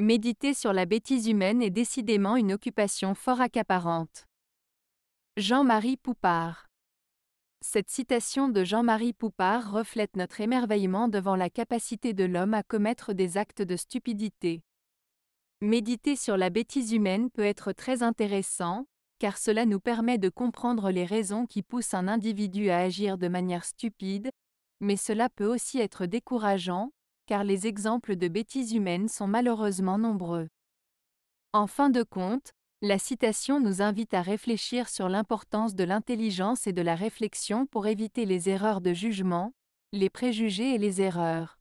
Méditer sur la bêtise humaine est décidément une occupation fort accaparante. Jean-Marie Poupard Cette citation de Jean-Marie Poupard reflète notre émerveillement devant la capacité de l'homme à commettre des actes de stupidité. Méditer sur la bêtise humaine peut être très intéressant, car cela nous permet de comprendre les raisons qui poussent un individu à agir de manière stupide, mais cela peut aussi être décourageant, car les exemples de bêtises humaines sont malheureusement nombreux. En fin de compte, la citation nous invite à réfléchir sur l'importance de l'intelligence et de la réflexion pour éviter les erreurs de jugement, les préjugés et les erreurs.